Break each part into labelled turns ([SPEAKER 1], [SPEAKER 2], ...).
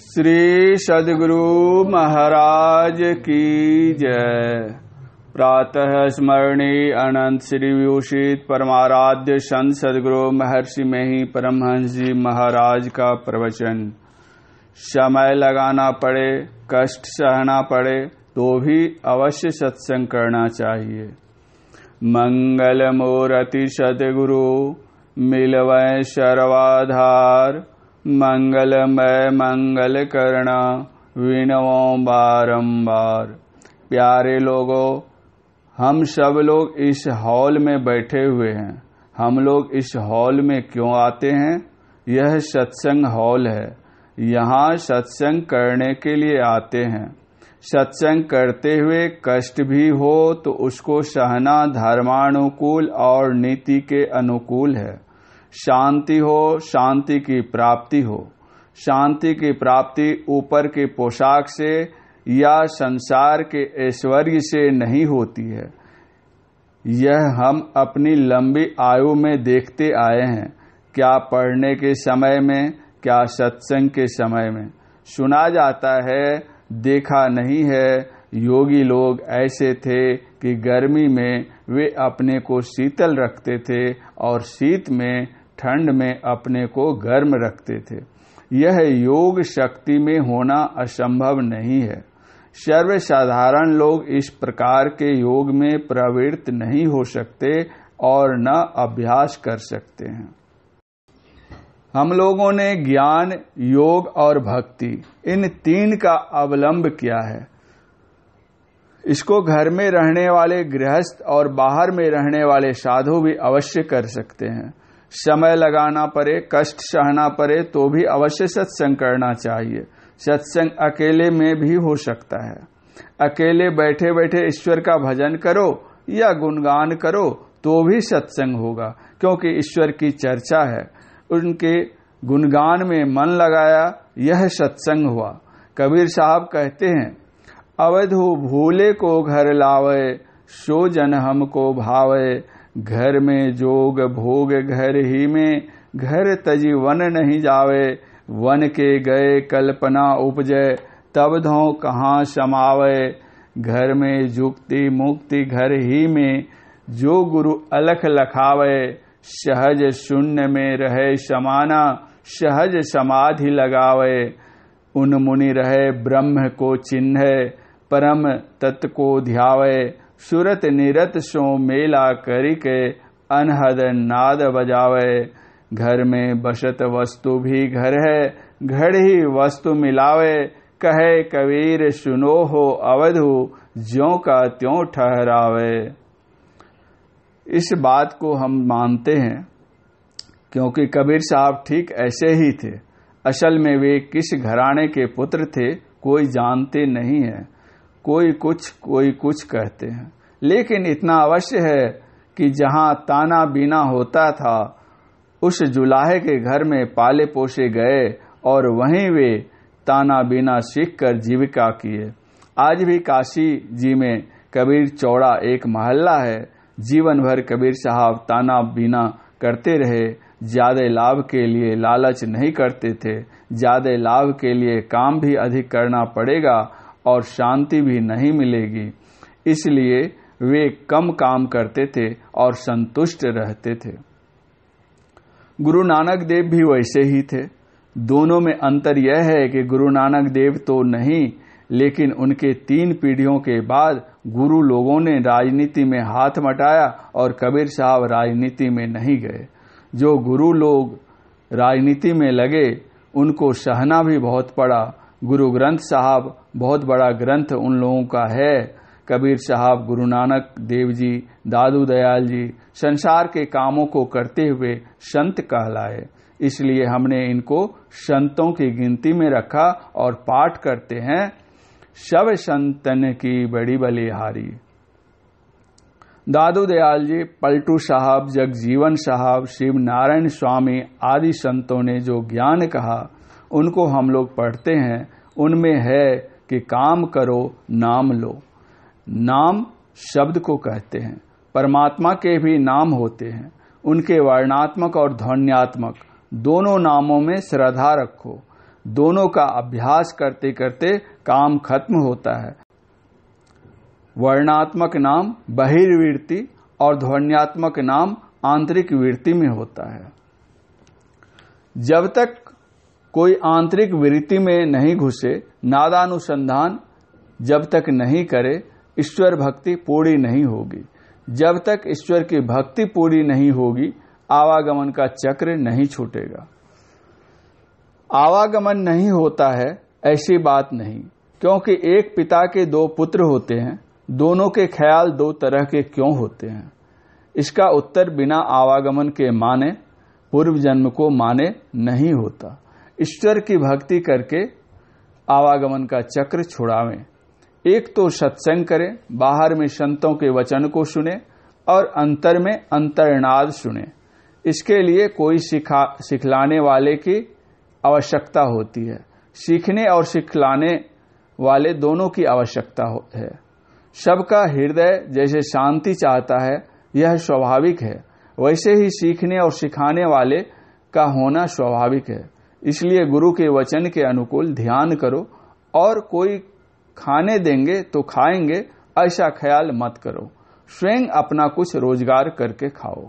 [SPEAKER 1] श्री सदगुरु महाराज की जय प्रातः स्मरणी अनंत श्री विभूषित परमाराध्य संत सदगुरु महर्षि में ही परमहंस जी महाराज का प्रवचन समय लगाना पड़े कष्ट सहना पड़े तो भी अवश्य सत्संग करना चाहिए मंगल मोरति सदगुरु मिलवय सर्वाधार मंगलमय मंगल करना विनवो बारंबार प्यारे लोगों हम सब लोग इस हॉल में बैठे हुए हैं हम लोग इस हॉल में क्यों आते हैं यह सत्संग हॉल है यहाँ सत्संग करने के लिए आते हैं सत्संग करते हुए कष्ट भी हो तो उसको सहना धर्मानुकूल और नीति के अनुकूल है शांति हो शांति की प्राप्ति हो शांति की प्राप्ति ऊपर के पोशाक से या संसार के ऐश्वर्य से नहीं होती है यह हम अपनी लंबी आयु में देखते आए हैं क्या पढ़ने के समय में क्या सत्संग के समय में सुना जाता है देखा नहीं है योगी लोग ऐसे थे कि गर्मी में वे अपने को शीतल रखते थे और शीत में ठंड में अपने को गर्म रखते थे यह योग शक्ति में होना असंभव नहीं है सर्वसाधारण लोग इस प्रकार के योग में प्रवृत्त नहीं हो सकते और न अभ्यास कर सकते हैं हम लोगों ने ज्ञान योग और भक्ति इन तीन का अवलंब किया है इसको घर में रहने वाले गृहस्थ और बाहर में रहने वाले साधु भी अवश्य कर सकते हैं समय लगाना पड़े कष्ट सहना पड़े तो भी अवश्य सत्संग करना चाहिए सत्संग अकेले में भी हो सकता है अकेले बैठे बैठे ईश्वर का भजन करो या गुणगान करो तो भी सत्संग होगा क्योंकि ईश्वर की चर्चा है उनके गुणगान में मन लगाया यह सत्संग हुआ कबीर साहब कहते हैं अवधु भूले को घर लावे सो जन हमको भावे घर में जोग भोग घर ही में घर तजी वन नहीं जावे वन के गए कल्पना उपजे तब धो कहाँ समावे घर में जुक्ति मुक्ति घर ही में जो गुरु अलख लखावे सहज शून्य में रहे समाना सहज समाधि लगावे उन मुनि रहे ब्रह्म को चिन्ह परम तत्को को ध्यावे सुरत निरत सो मेला के अनहद नाद बजावे घर में बसत वस्तु भी घर है घर ही वस्तु मिलावे कहे कबीर सुनो हो अवधु ज्यो का त्यों ठहरावे इस बात को हम मानते हैं क्योंकि कबीर साहब ठीक ऐसे ही थे असल में वे किस घराने के पुत्र थे कोई जानते नहीं है कोई कुछ कोई कुछ कहते हैं लेकिन इतना अवश्य है कि जहाँ ताना बीना होता था उस जुलाहे के घर में पाले पोसे गए और वहीं वे ताना बीना सीख कर जीविका किए आज भी काशी जी में कबीर चौड़ा एक मोहल्ला है जीवन भर कबीर साहब ताना बीना करते रहे ज्यादा लाभ के लिए लालच नहीं करते थे ज्यादा लाभ के लिए काम भी अधिक करना पड़ेगा और शांति भी नहीं मिलेगी इसलिए वे कम काम करते थे और संतुष्ट रहते थे गुरु नानक देव भी वैसे ही थे दोनों में अंतर यह है कि गुरु नानक देव तो नहीं लेकिन उनके तीन पीढ़ियों के बाद गुरु लोगों ने राजनीति में हाथ मटाया और कबीर साहब राजनीति में नहीं गए जो गुरु लोग राजनीति में लगे उनको सहना भी बहुत पड़ा गुरु ग्रंथ साहब बहुत बड़ा ग्रंथ उन लोगों का है कबीर साहब गुरु नानक देव जी दादू दयाल जी संसार के कामों को करते हुए संत कहलाए इसलिए हमने इनको संतों की गिनती में रखा और पाठ करते हैं शव संतन की बड़ी बलिहारी दादू दयाल जी पलटू साहब जगजीवन साहब शिव नारायण स्वामी आदि संतों ने जो ज्ञान कहा उनको हम लोग पढ़ते हैं उनमें है कि काम करो नाम लो नाम शब्द को कहते हैं परमात्मा के भी नाम होते हैं उनके वर्णात्मक और ध्वन्यात्मक दोनों नामों में श्रद्धा रखो दोनों का अभ्यास करते करते काम खत्म होता है वर्णात्मक नाम बहिर्वृत्ति और ध्वन्यात्मक नाम आंतरिक वृत्ति में होता है जब तक कोई आंतरिक वृत्ति में नहीं घुसे नादानुसंधान जब तक नहीं करे ईश्वर भक्ति पूरी नहीं होगी जब तक ईश्वर की भक्ति पूरी नहीं होगी आवागमन का चक्र नहीं छूटेगा आवागमन नहीं होता है ऐसी बात नहीं क्योंकि एक पिता के दो पुत्र होते हैं दोनों के ख्याल दो तरह के क्यों होते हैं इसका उत्तर बिना आवागमन के माने पूर्व जन्म को माने नहीं होता ईश्वर की भक्ति करके आवागमन का चक्र छुड़ावें एक तो सत्संग करें बाहर में संतों के वचन को सुने और अंतर में अंतर्नाद सुने इसके लिए कोई सिखा सिखलाने वाले की आवश्यकता होती है सीखने और सिखलाने वाले दोनों की आवश्यकता है सबका हृदय जैसे शांति चाहता है यह स्वाभाविक है वैसे ही सीखने और सिखाने वाले का होना स्वाभाविक है इसलिए गुरु के वचन के अनुकूल ध्यान करो और कोई खाने देंगे तो खाएंगे ऐसा ख्याल मत करो स्वयं अपना कुछ रोजगार करके खाओ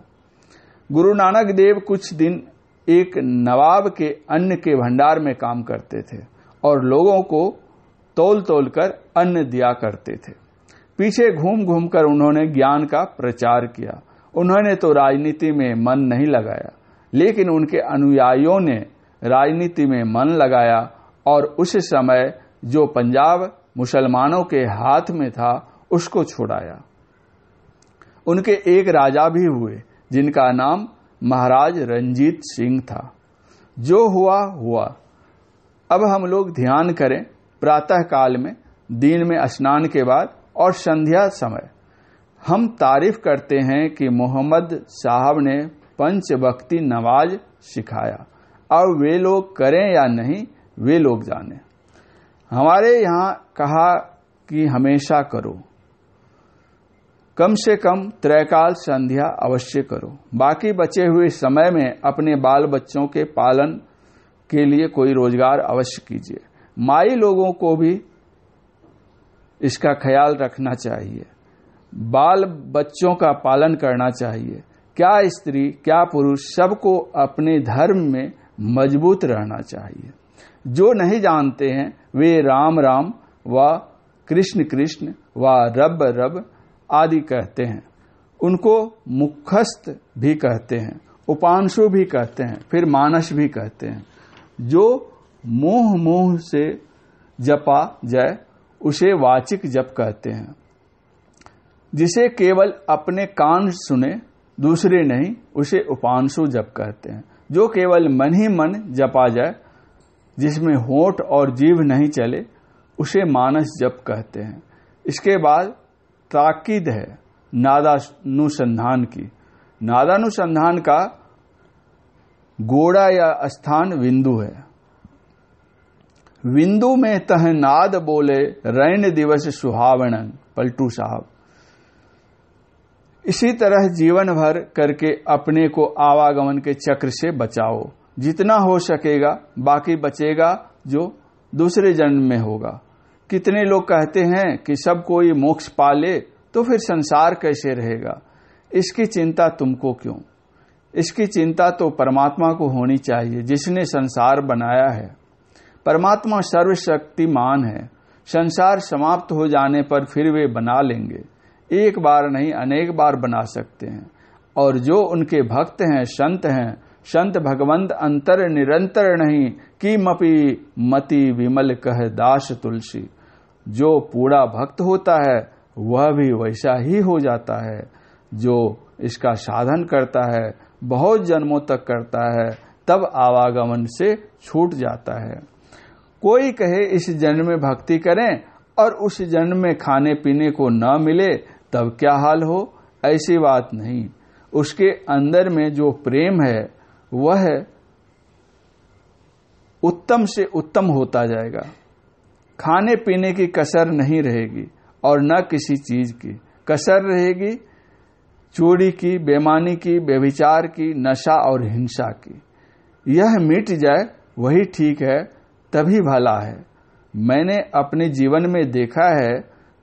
[SPEAKER 1] गुरु नानक देव कुछ दिन एक नवाब के अन्न के भंडार में काम करते थे और लोगों को तोल तोल कर अन्न दिया करते थे पीछे घूम घूम कर उन्होंने ज्ञान का प्रचार किया उन्होंने तो राजनीति में मन नहीं लगाया लेकिन उनके अनुयायियों ने राजनीति में मन लगाया और उस समय जो पंजाब मुसलमानों के हाथ में था उसको छोड़ाया उनके एक राजा भी हुए जिनका नाम महाराज रंजीत सिंह था जो हुआ हुआ अब हम लोग ध्यान करें प्रातः काल में दिन में स्नान के बाद और संध्या समय हम तारीफ करते हैं कि मोहम्मद साहब ने पंच नवाज सिखाया और वे लोग करें या नहीं वे लोग जाने हमारे यहां कहा कि हमेशा करो कम से कम त्रैकाल संध्या अवश्य करो बाकी बचे हुए समय में अपने बाल बच्चों के पालन के लिए कोई रोजगार अवश्य कीजिए माई लोगों को भी इसका ख्याल रखना चाहिए बाल बच्चों का पालन करना चाहिए क्या स्त्री क्या पुरुष सबको अपने धर्म में मजबूत रहना चाहिए जो नहीं जानते हैं वे राम राम व कृष्ण कृष्ण व रब रब आदि कहते हैं उनको मुखस्त भी कहते हैं उपांशु भी कहते हैं फिर मानस भी कहते हैं जो मोह मोह से जपा जाए उसे वाचिक जप कहते हैं जिसे केवल अपने कान सुने दूसरे नहीं उसे उपांशु जप कहते हैं जो केवल मन ही मन जपा जाए जिसमें होठ और जीव नहीं चले उसे मानस जप कहते हैं इसके बाद ताकीद है नादानुसंधान की नादानुसंधान का गोड़ा या स्थान बिंदु है विंदु में तह नाद बोले रैन दिवस सुहावणन पलटू साहब इसी तरह जीवन भर करके अपने को आवागमन के चक्र से बचाओ जितना हो सकेगा बाकी बचेगा जो दूसरे जन्म में होगा कितने लोग कहते हैं कि सब कोई मोक्ष पाले तो फिर संसार कैसे रहेगा इसकी चिंता तुमको क्यों इसकी चिंता तो परमात्मा को होनी चाहिए जिसने संसार बनाया है परमात्मा सर्वशक्तिमान है संसार समाप्त हो जाने पर फिर वे बना लेंगे एक बार नहीं अनेक बार बना सकते हैं और जो उनके भक्त हैं संत हैं संत भगवंत अंतर निरंतर नहीं मपी मति विमल कह दास तुलसी जो पूरा भक्त होता है वह भी वैसा ही हो जाता है जो इसका साधन करता है बहुत जन्मों तक करता है तब आवागमन से छूट जाता है कोई कहे इस जन्म में भक्ति करें और उस जन्म में खाने पीने को न मिले तब क्या हाल हो ऐसी बात नहीं उसके अंदर में जो प्रेम है वह उत्तम से उत्तम होता जाएगा खाने पीने की कसर नहीं रहेगी और न किसी चीज की कसर रहेगी चोरी की बेमानी की बेविचार की नशा और हिंसा की यह मिट जाए वही ठीक है तभी भला है मैंने अपने जीवन में देखा है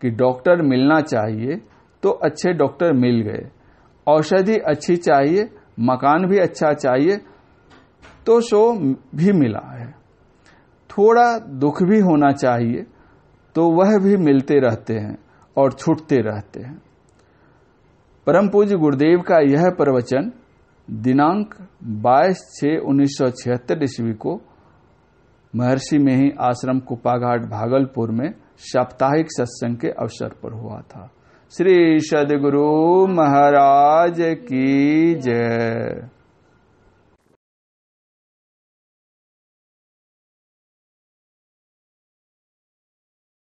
[SPEAKER 1] कि डॉक्टर मिलना चाहिए तो अच्छे डॉक्टर मिल गए औषधि अच्छी चाहिए मकान भी अच्छा चाहिए तो शो भी मिला है थोड़ा दुख भी होना चाहिए तो वह भी मिलते रहते हैं और छूटते रहते हैं परम पूज्य गुरुदेव का यह प्रवचन दिनांक 22 छ उन्नीस ईस्वी को महर्षि में ही आश्रम कुपाघाट भागलपुर में साप्ताहिक सत्संग के अवसर पर हुआ था श्री सदगुरु महाराज की जय